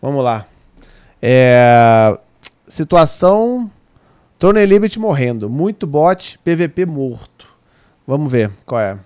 Vamos lá. É, situação: Tronel Liberty morrendo. Muito bot, PVP morto. Vamos ver qual é.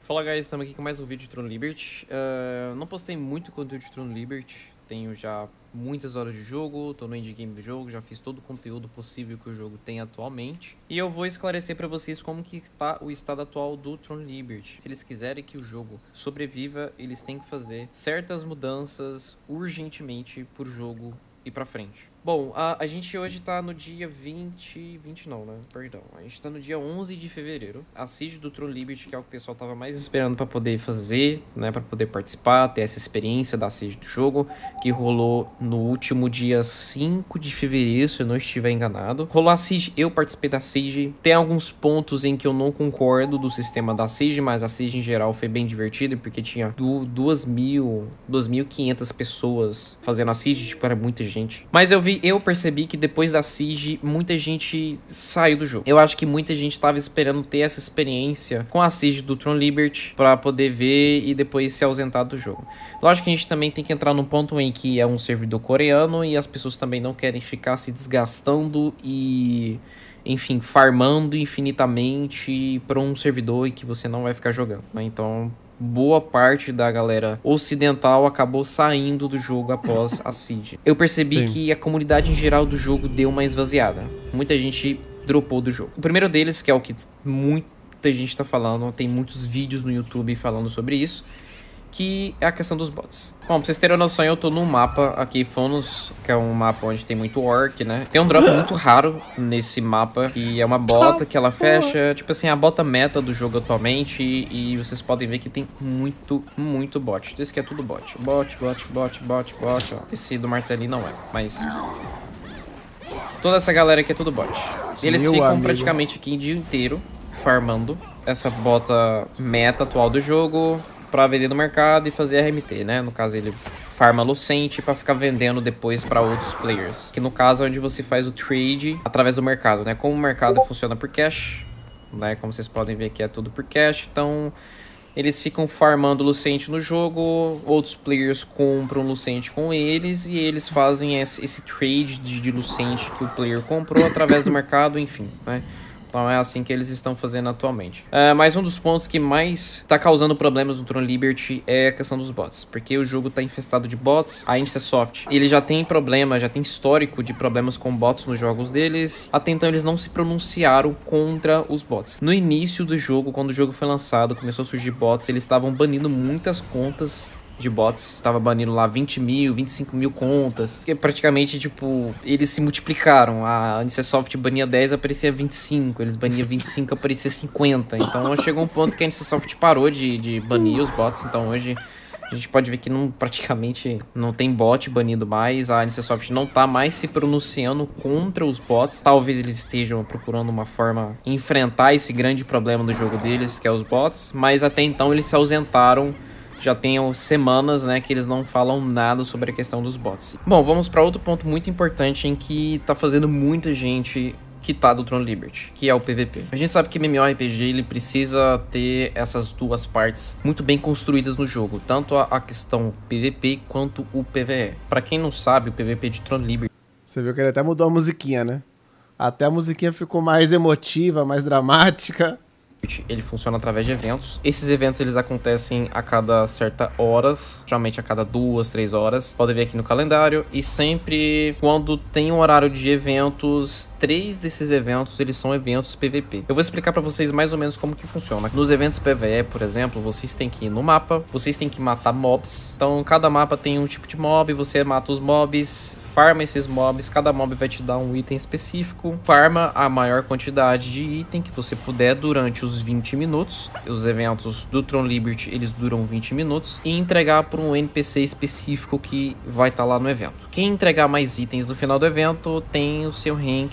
Fala, guys. Estamos aqui com mais um vídeo de Tron Liberty. É, uh, não postei muito conteúdo de Tron Liberty tenho já muitas horas de jogo, estou no endgame do jogo, já fiz todo o conteúdo possível que o jogo tem atualmente. E eu vou esclarecer para vocês como que está o estado atual do Tron Liberty. Se eles quiserem que o jogo sobreviva, eles têm que fazer certas mudanças urgentemente pro jogo ir para frente. Bom, a, a gente hoje tá no dia 20... 20 não, né? Perdão. A gente tá no dia 11 de fevereiro. A do Tron Liberty, que é o que o pessoal tava mais esperando para poder fazer, né? para poder participar, ter essa experiência da assiste do jogo, que rolou no último dia 5 de fevereiro, se eu não estiver enganado. Rolou a CID, eu participei da CID. Tem alguns pontos em que eu não concordo do sistema da CID, mas a CID em geral foi bem divertida, porque tinha 2.500 pessoas fazendo a CID, tipo, era muita gente. Mas eu vi eu percebi que depois da Siege, muita gente saiu do jogo. Eu acho que muita gente tava esperando ter essa experiência com a Siege do Tron Liberty para poder ver e depois se ausentar do jogo. Lógico que a gente também tem que entrar num ponto em que é um servidor coreano e as pessoas também não querem ficar se desgastando e enfim, farmando infinitamente para um servidor e que você não vai ficar jogando. Né? Então, boa parte da galera ocidental acabou saindo do jogo após a Siege. Eu percebi Sim. que a comunidade em geral do jogo deu uma esvaziada. Muita gente dropou do jogo. O primeiro deles, que é o que muita gente tá falando, tem muitos vídeos no YouTube falando sobre isso, que é a questão dos bots. Bom, pra vocês terem noção, eu tô num mapa aqui, Fonos, que é um mapa onde tem muito orc, né? Tem um drop muito raro nesse mapa, que é uma bota que ela fecha, tipo assim, a bota meta do jogo atualmente, e, vocês podem ver que tem muito, muito bot. Então, isso aqui é tudo bot. Bot, bot, bot, bot, bot, ó. Esse do martelinho não é, mas... Toda essa galera aqui é tudo bot. E eles Meu ficam amigo. praticamente aqui o dia inteiro farmando essa bota meta atual do jogo, para vender no mercado e fazer RMT, né? No caso, ele farma Lucente para ficar vendendo depois para outros players. Que no caso é onde você faz o trade através do mercado, né? Como o mercado funciona por cash, né? Como vocês podem ver aqui é tudo por cash, então eles ficam farmando Lucente no jogo, outros players compram Lucente com eles e eles fazem esse, esse trade de, de Lucente que o player comprou através do mercado, enfim, né? Então é assim que eles estão fazendo atualmente. É, mas um dos pontos que mais está causando problemas no Tron Liberty é a questão dos bots. Porque o jogo está infestado de bots. A é Soft, ele já tem problema, já tem histórico de problemas com bots nos jogos deles. Até então eles não se pronunciaram contra os bots. No início do jogo, quando o jogo foi lançado, começou a surgir bots, eles estavam banindo muitas contas de bots. Tava banindo lá 20 mil, 25 mil contas. que praticamente, tipo, eles se multiplicaram. A Anicesoft bania 10, aparecia 25. Eles baniam 25, aparecia 50. Então chegou um ponto que a Anicesoft parou de, de banir os bots. Então hoje a gente pode ver que não, praticamente não tem bot banido mais, a Anicesoft não tá mais se pronunciando contra os bots. Talvez eles estejam procurando uma forma enfrentar esse grande problema do jogo deles, que é os bots, mas até então eles se ausentaram já tenham semanas, né, que eles não falam nada sobre a questão dos bots. Bom, vamos para outro ponto muito importante em que tá fazendo muita gente quitar do Tron Liberty, que é o PVP. A gente sabe que MMORPG ele precisa ter essas duas partes muito bem construídas no jogo, tanto a, a questão PVP quanto o PVE. Para quem não sabe, o PVP de Tron Liberty. Você viu que ele até mudou a musiquinha, né? Até a musiquinha ficou mais emotiva, mais dramática ele funciona através de eventos. Esses eventos eles acontecem a cada certa horas, geralmente a cada duas, três horas. Podem ver aqui no calendário e sempre quando tem um horário de eventos, três desses eventos eles são eventos PVP. Eu vou explicar para vocês mais ou menos como que funciona. Nos eventos PVE, por exemplo, vocês têm que ir no mapa, vocês têm que matar mobs. Então cada mapa tem um tipo de mob, você mata os mobs, farma esses mobs, cada mob vai te dar um item específico, farma a maior quantidade de item que você puder durante os os 20 minutos. Os eventos do Tron Liberty, eles duram 20 minutos e entregar para um NPC específico que vai estar tá lá no evento. Quem entregar mais itens no final do evento tem o seu rank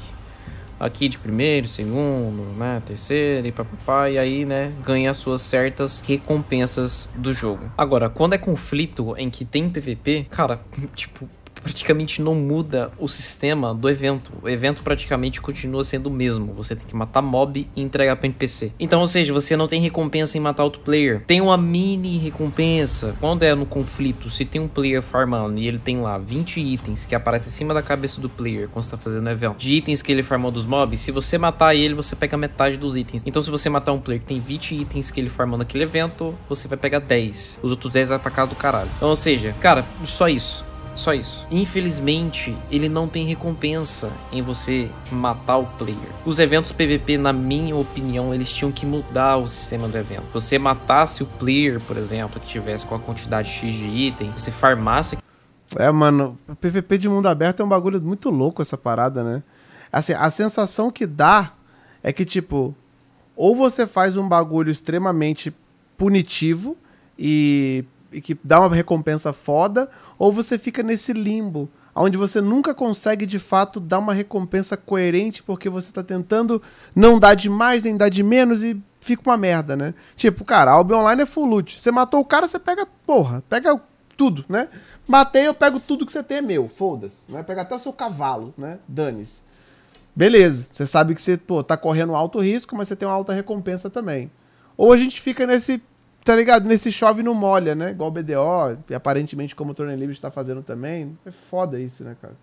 aqui de primeiro, segundo, né, terceiro e papapá, e aí, né, ganha as suas certas recompensas do jogo. Agora, quando é conflito em que tem PVP, cara, tipo, praticamente não muda o sistema do evento. O evento praticamente continua sendo o mesmo. Você tem que matar mob e entregar para NPC. Então, ou seja, você não tem recompensa em matar outro player. Tem uma mini recompensa quando é no conflito. Se tem um player farmando e ele tem lá 20 itens que aparecem em cima da cabeça do player quando está fazendo o evento, de itens que ele farmou dos mobs, se você matar ele, você pega metade dos itens. Então, se você matar um player que tem 20 itens que ele farmou naquele evento, você vai pegar 10. Os outros 10 vai pra casa do caralho. Então, ou seja, cara, só isso. Só isso. Infelizmente, ele não tem recompensa em você matar o player. Os eventos PVP, na minha opinião, eles tinham que mudar o sistema do evento. Você matasse o player, por exemplo, que tivesse com a quantidade X de item, você farmasse. É, mano, o PVP de mundo aberto é um bagulho muito louco essa parada, né? Assim, a sensação que dá é que, tipo, ou você faz um bagulho extremamente punitivo e que dá uma recompensa foda, ou você fica nesse limbo, onde você nunca consegue de fato dar uma recompensa coerente porque você tá tentando não dar de mais nem dar de menos e fica uma merda, né? Tipo, cara, a Online é full loot. Você matou o cara, você pega, porra, pega tudo, né? Matei, eu pego tudo que você tem é meu, foda-se. Vai né? pegar até o seu cavalo, né? Dane-se. Beleza, você sabe que você pô, tá correndo alto risco, mas você tem uma alta recompensa também. Ou a gente fica nesse tá ligado? Nesse chove não molha, né? Igual o BDO, e aparentemente como o Torneio Livre está fazendo também. É foda isso, né, cara?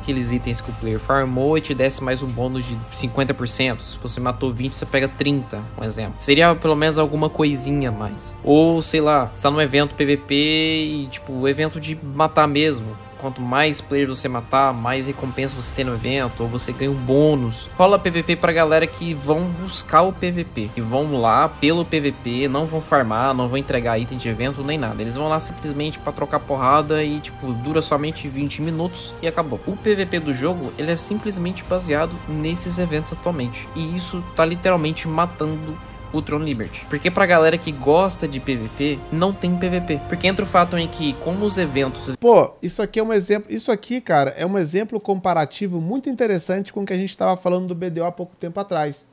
Aqueles itens que o player farmou e te desse mais um bônus de 50%. Se você matou 20, você pega 30, um exemplo. Seria pelo menos alguma coisinha a mais. Ou, sei lá, você tá num evento PVP e, tipo, evento de matar mesmo quanto mais players você matar, mais recompensa você tem no evento, ou você ganha um bônus. Rola PVP pra galera que vão buscar o PVP, que vão lá pelo PVP, não vão farmar, não vão entregar item de evento nem nada. Eles vão lá simplesmente para trocar porrada e tipo, dura somente 20 minutos e acabou. O PVP do jogo, ele é simplesmente baseado nesses eventos atualmente. E isso tá literalmente matando o Tron Liberty. Porque pra galera que gosta de PVP, não tem PVP. Porque entra o fato em que, como os eventos... Pô, isso aqui é um exemplo... Isso aqui, cara, é um exemplo comparativo muito interessante com o que a gente estava falando do BDO há pouco tempo atrás.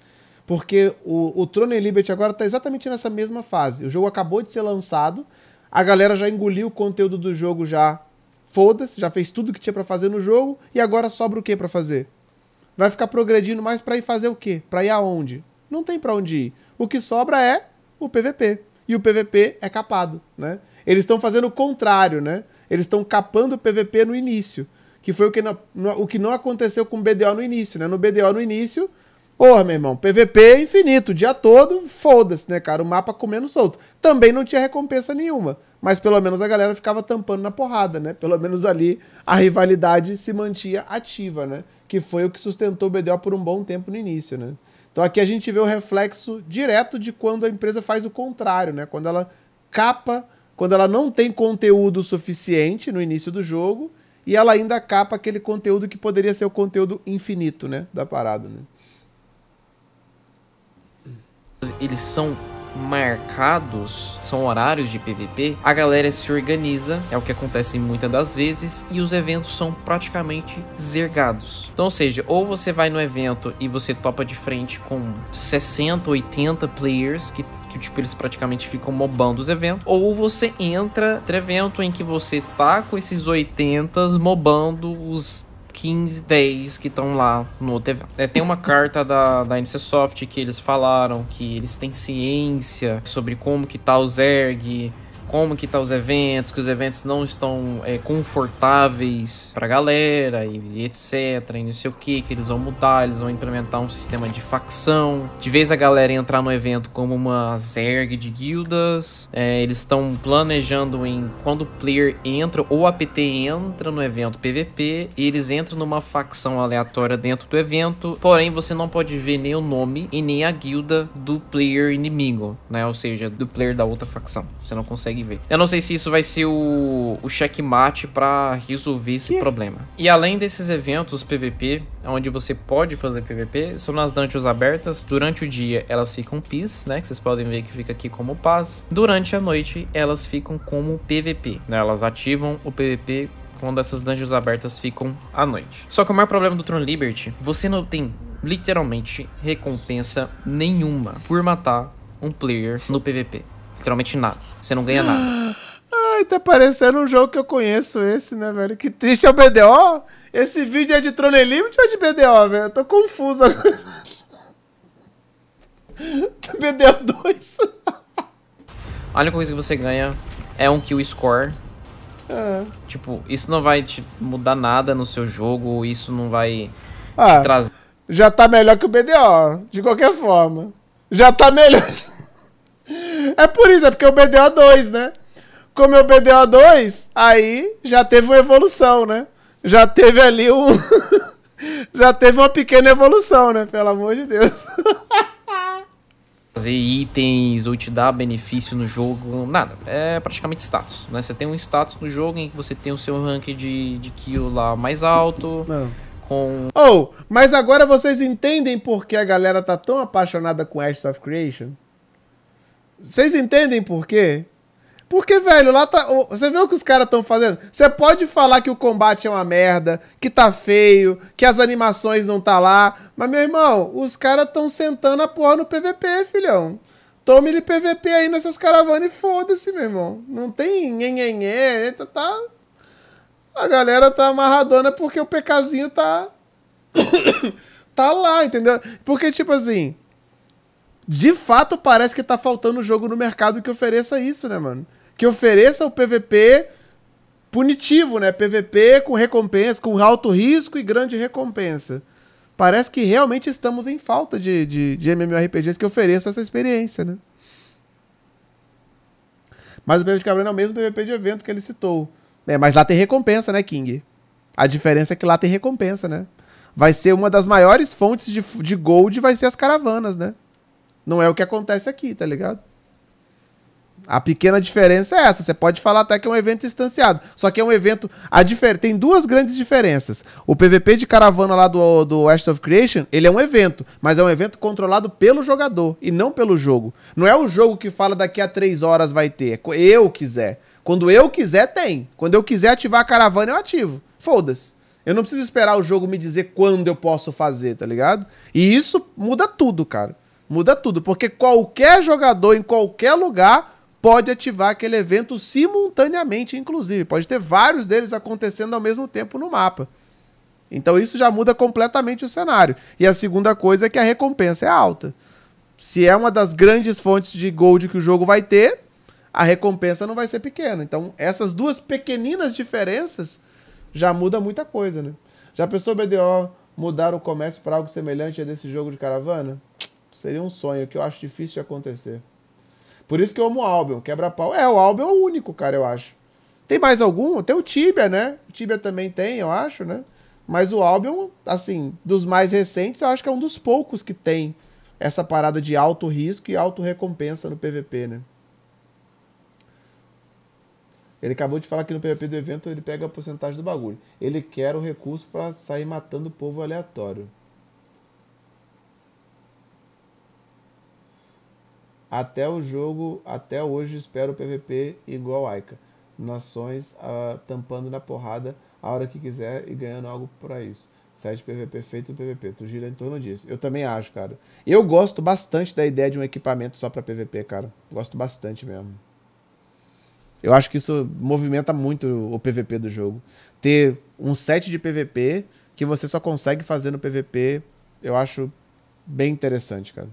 Porque o, o Tron Liberty agora está exatamente nessa mesma fase. O jogo acabou de ser lançado, a galera já engoliu o conteúdo do jogo já foda-se, já fez tudo que tinha para fazer no jogo e agora sobra o que para fazer? Vai ficar progredindo mais para ir fazer o quê? Para ir aonde? não tem para onde ir. O que sobra é o PVP. E o PVP é capado, né? Eles estão fazendo o contrário, né? Eles estão capando o PVP no início, que foi o que não, o que não aconteceu com o BDO no início, né? No BDO no início, porra, meu irmão, PVP é infinito, o dia todo, foda-se, né, cara? O mapa comendo solto. Também não tinha recompensa nenhuma, mas pelo menos a galera ficava tampando na porrada, né? Pelo menos ali a rivalidade se mantinha ativa, né? Que foi o que sustentou o BDO por um bom tempo no início, né? Então aqui a gente vê o reflexo direto de quando a empresa faz o contrário, né? Quando ela capa, quando ela não tem conteúdo suficiente no início do jogo e ela ainda capa aquele conteúdo que poderia ser o conteúdo infinito, né, da parada, né? Eles são marcados, são horários de PVP, a galera se organiza, é o que acontece muitas das vezes, e os eventos são praticamente zergados. Então, ou seja, ou você vai no evento e você topa de frente com 60, 80 players, que, que tipo, eles praticamente ficam mobando os eventos, ou você entra no evento em que você tá com esses 80 mobando os 15, 10 que estão lá no TV. É, tem uma carta da, da NCSoft que eles falaram que eles têm ciência sobre como que tá o Zerg, como que tá os eventos, que os eventos não estão é, confortáveis pra galera e, e etc, e não sei o que, que eles vão mudar, eles vão implementar um sistema de facção. De vez a galera entrar no evento como uma zerg de guildas, é, eles estão planejando em quando o player entra ou a PT entra no evento PVP, eles entram numa facção aleatória dentro do evento, porém você não pode ver nem o nome e nem a guilda do player inimigo, né? Ou seja, do player da outra facção. Você não consegue eu não sei se isso vai ser o, o checkmate para resolver esse que? problema. E além desses eventos PVP, onde você pode fazer PVP, são nas dungeons abertas. Durante o dia elas ficam PIS, né? Que vocês podem ver que fica aqui como paz. Durante a noite elas ficam como PVP, né? Elas ativam o PVP quando essas dungeons abertas ficam à noite. Só que o maior problema do Tron Liberty, você não tem literalmente recompensa nenhuma por matar um player no PVP literalmente nada. Você não ganha nada. Ai, tá parecendo um jogo que eu conheço esse, né, velho? Que triste é o BDO. Esse vídeo é de Tronel Limit ou é de BDO, velho? Eu tô confuso agora. BDO 2. A única coisa que você ganha é um kill score. É. Tipo, isso não vai te mudar nada no seu jogo, isso não vai ah, te trazer. Já tá melhor que o BDO, de qualquer forma. Já tá melhor. É por isso, é porque o BDO2, né? Como é o BDO2, aí já teve uma evolução, né? Já teve ali um. já teve uma pequena evolução, né? Pelo amor de Deus. Fazer itens ou te dar benefício no jogo, nada. É praticamente status, né? Você tem um status no jogo em que você tem o seu rank de, de kill lá mais alto. Não. Com... Oh, mas agora vocês entendem por que a galera tá tão apaixonada com Ashes of Creation? Vocês entendem por quê? Porque, velho, lá tá. Você vê o que os caras estão fazendo? Você pode falar que o combate é uma merda, que tá feio, que as animações não tá lá. Mas, meu irmão, os caras estão sentando a porra no PVP, filhão. Tome-lhe PVP aí nessas caravanas e foda-se, meu irmão. Não tem nhenhenhé, tá, tá. A galera tá amarradona porque o pecazinho tá. tá lá, entendeu? Porque, tipo assim de fato parece que tá faltando jogo no mercado que ofereça isso, né, mano? Que ofereça o PVP punitivo, né? PVP com recompensa, com alto risco e grande recompensa. Parece que realmente estamos em falta de, de, de MMORPGs que ofereçam essa experiência, né? Mas o PVP de Cabrana é o mesmo PVP de evento que ele citou. É, mas lá tem recompensa, né, King? A diferença é que lá tem recompensa, né? Vai ser uma das maiores fontes de, de gold, vai ser as caravanas, né? Não é o que acontece aqui, tá ligado? A pequena diferença é essa. Você pode falar até que é um evento instanciado. Só que é um evento. A difer... Tem duas grandes diferenças. O PVP de caravana lá do, do West of Creation, ele é um evento, mas é um evento controlado pelo jogador e não pelo jogo. Não é o jogo que fala daqui a três horas vai ter. É eu quiser. Quando eu quiser, tem. Quando eu quiser ativar a caravana, eu ativo. Foda-se. Eu não preciso esperar o jogo me dizer quando eu posso fazer, tá ligado? E isso muda tudo, cara. Muda tudo, porque qualquer jogador em qualquer lugar pode ativar aquele evento simultaneamente, inclusive. Pode ter vários deles acontecendo ao mesmo tempo no mapa. Então isso já muda completamente o cenário. E a segunda coisa é que a recompensa é alta. Se é uma das grandes fontes de gold que o jogo vai ter, a recompensa não vai ser pequena. Então essas duas pequeninas diferenças já muda muita coisa, né? Já pensou BDO mudar o comércio para algo semelhante a desse jogo de caravana? Seria um sonho que eu acho difícil de acontecer. Por isso que eu amo o Albion, quebra-pau. É, o Albion é o único, cara, eu acho. Tem mais algum? Tem o Tibia, né? O Tibia também tem, eu acho, né? Mas o Albion, assim, dos mais recentes, eu acho que é um dos poucos que tem essa parada de alto risco e alto recompensa no PVP, né? Ele acabou de falar que no PVP do evento ele pega a porcentagem do bagulho. Ele quer o recurso para sair matando o povo aleatório. Até o jogo, até hoje espero o PVP igual Aika. Nações uh, tampando na porrada a hora que quiser e ganhando algo para isso. Site PVP feito no PVP. Tu gira em torno disso. Eu também acho, cara. Eu gosto bastante da ideia de um equipamento só para PVP, cara. Gosto bastante mesmo. Eu acho que isso movimenta muito o PVP do jogo. Ter um set de PVP que você só consegue fazer no PVP, eu acho bem interessante, cara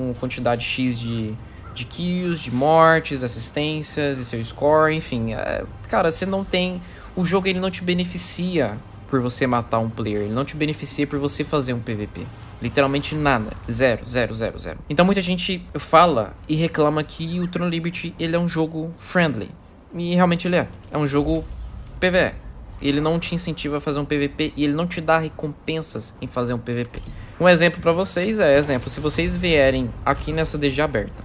com quantidade X de, de kills, de mortes, assistências e seu score, enfim. É, cara, você não tem. O jogo ele não te beneficia por você matar um player, ele não te beneficia por você fazer um PVP. Literalmente nada. Zero, zero, zero, zero. Então muita gente fala e reclama que o Tron Liberty ele é um jogo friendly. E realmente ele é. É um jogo PVE ele não te incentiva a fazer um PVP e ele não te dá recompensas em fazer um PVP. Um exemplo para vocês é, exemplo, se vocês vierem aqui nessa DG aberta,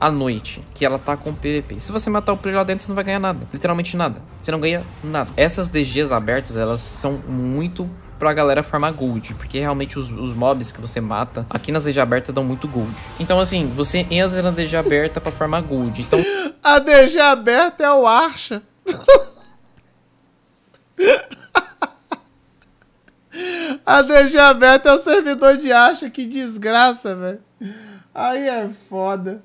à noite, que ela tá com PVP. Se você matar o player lá dentro, você não vai ganhar nada. Literalmente nada. Você não ganha nada. Essas DGs abertas, elas são muito pra galera farmar gold, porque realmente os, os mobs que você mata aqui nas DG aberta dão muito gold. Então assim, você entra na DG aberta pra farmar gold. Então... A DG aberta é o Archa. A DG aberta é o servidor de acha, que desgraça, velho. Aí é foda.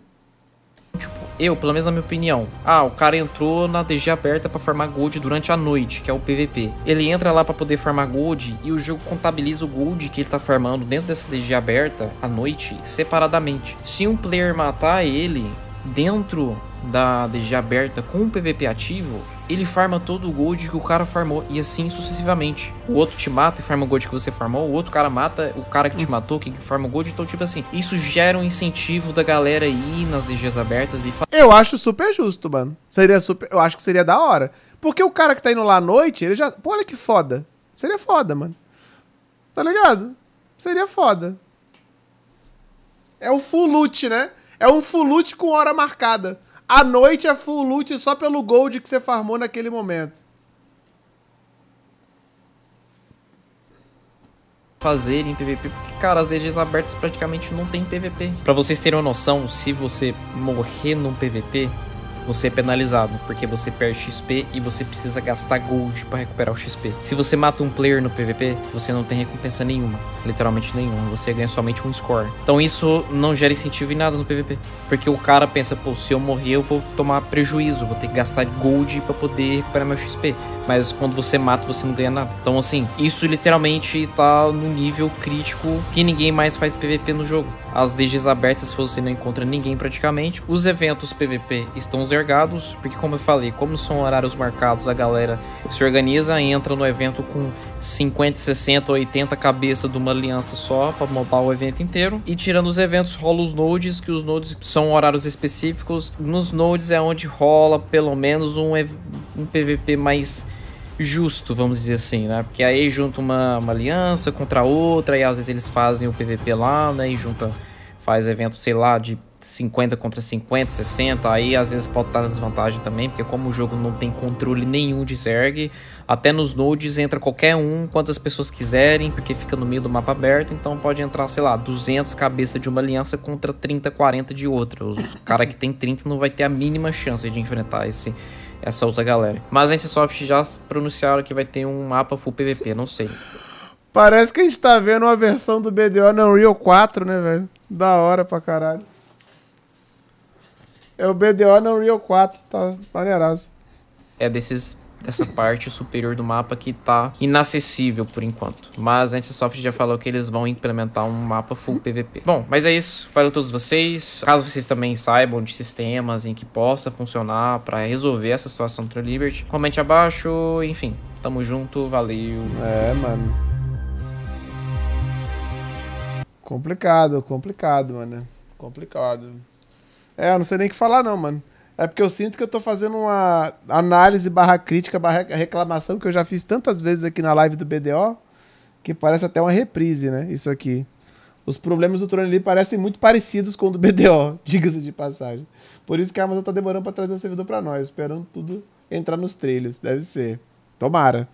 Tipo, eu, pelo menos na minha opinião. Ah, o cara entrou na DG aberta para farmar gold durante a noite, que é o PVP. Ele entra lá para poder farmar gold e o jogo contabiliza o gold que ele tá farmando dentro dessa DG aberta à noite, separadamente. Se um player matar ele dentro da DG aberta com o PVP ativo, ele farma todo o gold que o cara farmou, e assim sucessivamente. O outro te mata e farma o gold que você farmou, o outro cara mata o cara que te isso. matou, que farma o gold, então tipo assim, isso gera um incentivo da galera ir nas DGs abertas e... Eu acho super justo, mano. Seria super... Eu acho que seria da hora. Porque o cara que tá indo lá à noite, ele já... Pô, olha que foda. Seria foda, mano. Tá ligado? Seria foda. É o full loot, né? É um full loot com hora marcada. A noite é full loot só pelo gold que você farmou naquele momento. fazer em PVP, porque, cara, as DGs abertas praticamente não tem PVP. Para vocês terem uma noção, se você morrer num PVP, você é penalizado, porque você perde XP e você precisa gastar gold para recuperar o XP. Se você mata um player no PVP, você não tem recompensa nenhuma, literalmente nenhuma, você ganha somente um score. Então isso não gera incentivo em nada no PVP, porque o cara pensa, pô, se eu morrer eu vou tomar prejuízo, vou ter que gastar gold para poder recuperar meu XP. Mas quando você mata, você não ganha nada. Então assim, isso literalmente tá no nível crítico que ninguém mais faz PVP no jogo. As DGs abertas você não encontra ninguém praticamente. Os eventos PVP estão zerados porque como eu falei, como são horários marcados, a galera se organiza, entra no evento com 50, 60, 80 cabeças de uma aliança só para montar o evento inteiro. E tirando os eventos, rola os nodes, que os nodes são horários específicos. Nos nodes é onde rola pelo menos um, um PVP mais justo, vamos dizer assim, né? Porque aí junta uma, uma aliança contra outra, e às vezes eles fazem o PVP lá, né? E junta, faz evento, sei lá, de 50 contra 50, 60, aí às vezes pode estar na desvantagem também, porque como o jogo não tem controle nenhum de Zerg, até nos nodes entra qualquer um, quantas pessoas quiserem, porque fica no meio do mapa aberto, então pode entrar, sei lá, 200 cabeça de uma aliança contra 30, 40 de outra. Os cara que tem 30 não vai ter a mínima chance de enfrentar esse essa outra galera. Mas a Antisoft já pronunciaram que vai ter um mapa full PVP, não sei. Parece que a gente tá vendo uma versão do BDO no Unreal 4, né, velho? Da hora pra caralho. É o BDO no Unreal 4, tá maneiraço. É desses dessa parte superior do mapa que tá inacessível por enquanto. Mas a Antisoft já falou que eles vão implementar um mapa full PVP. Bom, mas é isso. Valeu a todos vocês. Caso vocês também saibam de sistemas em que possa funcionar para resolver essa situação do True Liberty, comente abaixo. Enfim, tamo junto. Valeu. É, mano. Complicado, complicado, mano. Complicado. É, eu não sei nem o que falar, não, mano. É porque eu sinto que eu tô fazendo uma análise barra crítica, barra reclamação, que eu já fiz tantas vezes aqui na live do BDO, que parece até uma reprise, né? Isso aqui. Os problemas do ali parecem muito parecidos com o do BDO, diga-se de passagem. Por isso que a Amazon tá demorando para trazer o um servidor para nós, esperando tudo entrar nos trilhos. Deve ser. Tomara.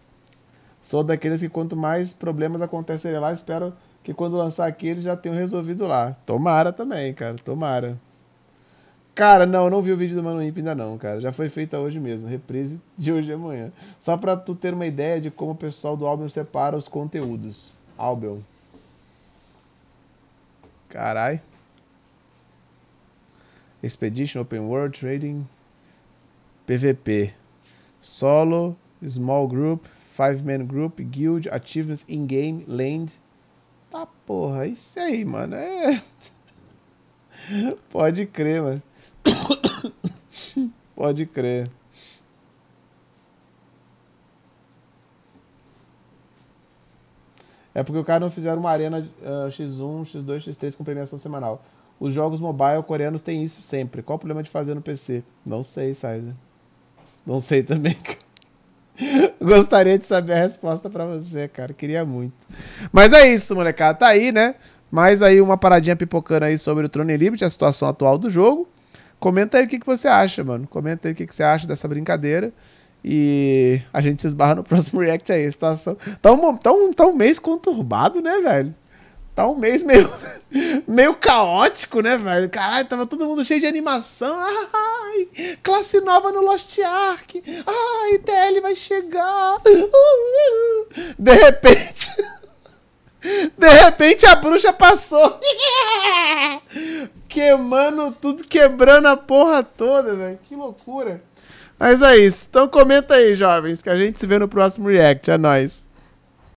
Sou daqueles que quanto mais problemas acontecerem lá, espero que quando lançar aqui eles já tenham resolvido lá. Tomara também, cara. Tomara. Cara, não, eu não vi o vídeo do Mano Imp ainda não, cara. Já foi feita hoje mesmo, reprise de hoje e amanhã. Só pra tu ter uma ideia de como o pessoal do álbum separa os conteúdos. Albion. Carai. Expedition, Open World, Trading, PVP. Solo, Small Group, Five Man Group, Guild, Achievements in-game, Land. Tá porra, isso aí, mano. É... Pode crer, mano. Pode crer. É porque o cara não fizeram uma arena uh, X1, X2, X3 com premiação semanal. Os jogos mobile coreanos têm isso sempre. Qual o problema de fazer no PC? Não sei, Sizer. Não sei também. Gostaria de saber a resposta para você, cara. Queria muito. Mas é isso, molecada. Tá aí, né? Mais aí uma paradinha pipocando aí sobre o Throne Liberty, a situação atual do jogo. Comenta aí o que, que você acha, mano. Comenta aí o que, que você acha dessa brincadeira. E a gente se esbarra no próximo react aí. A situação. Tá um, tá um, tá um mês conturbado, né, velho? Tá um mês meio, meio caótico, né, velho? Caralho, tava todo mundo cheio de animação. Ai, classe nova no Lost Ark. Ai, TL vai chegar. Uh, uh, uh. De repente. De repente a bruxa passou. Queimando tudo, quebrando a porra toda, velho. Que loucura. Mas é isso. Então comenta aí, jovens, que a gente se vê no próximo react. É nóis.